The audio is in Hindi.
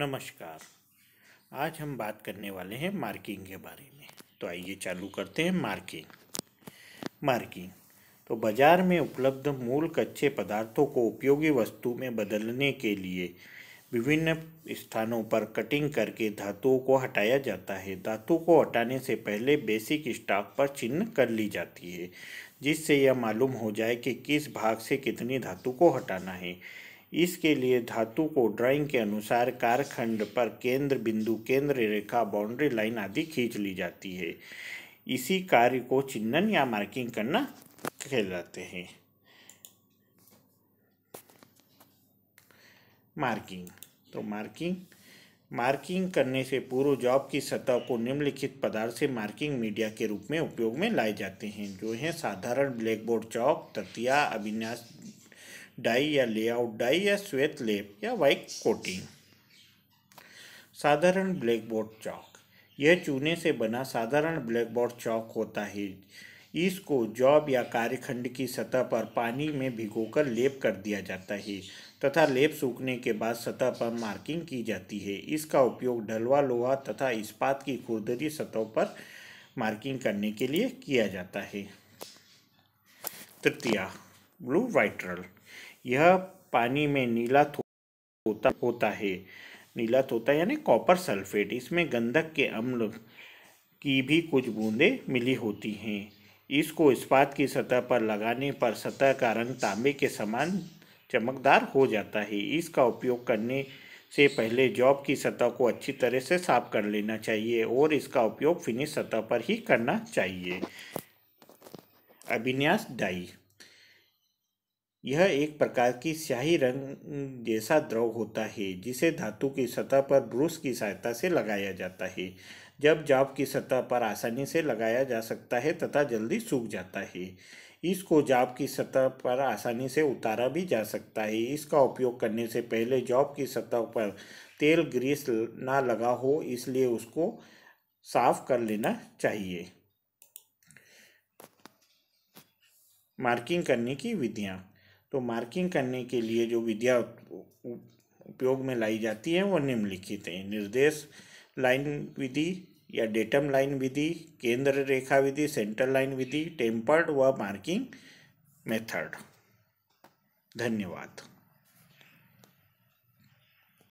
नमस्कार आज हम बात करने वाले हैं मार्किंग के बारे में तो आइए चालू करते हैं मार्किंग मार्किंग तो बाज़ार में उपलब्ध मूल कच्चे पदार्थों को उपयोगी वस्तु में बदलने के लिए विभिन्न स्थानों पर कटिंग करके धातुओं को हटाया जाता है धातु को हटाने से पहले बेसिक स्टॉक पर चिन्ह कर ली जाती है जिससे यह मालूम हो जाए कि किस भाग से कितनी धातु को हटाना है इसके लिए धातु को ड्राइंग के अनुसार कारखंड पर केंद्र बिंदु केंद्र रेखा बाउंड्री लाइन आदि खींच ली जाती है इसी कार्य को चिन्हन या मार्किंग करना कहलाते हैं मार्किंग तो मार्किंग मार्किंग करने से पूर्व जॉब की सतह को निम्नलिखित पदार्थ से मार्किंग मीडिया के रूप में उपयोग में लाए जाते हैं जो हैं साधारण ब्लैकबोर्ड चौक तथिया अभिन्यास डाई या लेआउट डाई या श्वेत लेप या वाइट कोटिंग साधारण ब्लैक बोर्ड चौक यह चूने से बना साधारण ब्लैक बोर्ड चौक होता है इसको जॉब या कार्यखंड की सतह पर पानी में भिगोकर लेप कर दिया जाता है तथा लेप सूखने के बाद सतह पर मार्किंग की जाती है इसका उपयोग ढलवा लोहा तथा इस्पात की खुरदरी सतहों पर मार्किंग करने के लिए किया जाता है तृतीया ब्लू वाइट्रल यह पानी में नीला तोता होता है नीला तोता यानी कॉपर सल्फेट इसमें गंधक के अम्ल की भी कुछ बूंदें मिली होती हैं इसको इस्पात की सतह पर लगाने पर सतह का रंग तांबे के समान चमकदार हो जाता है इसका उपयोग करने से पहले जॉब की सतह को अच्छी तरह से साफ कर लेना चाहिए और इसका उपयोग फिनिश सतह पर ही करना चाहिए अभिन्यास डाई यह एक प्रकार की स्याही रंग जैसा द्रव होता है जिसे धातु की सतह पर ब्रूस की सहायता से लगाया जाता है जब जाप की सतह पर आसानी से लगाया जा सकता है तथा जल्दी सूख जाता है इसको जाप की सतह पर आसानी से उतारा भी जा सकता है इसका उपयोग करने से पहले जॉब की सतह पर तेल ग्रीस ना लगा हो इसलिए उसको साफ कर लेना चाहिए मार्किंग करने की विधियाँ तो मार्किंग करने के लिए जो विद्या उपयोग में लाई जाती है वो निम्नलिखित है निर्देश लाइन विधि या डेटम लाइन विधि केंद्र रेखा विधि सेंटर लाइन विधि टेम्पर्ड व मार्किंग मेथड धन्यवाद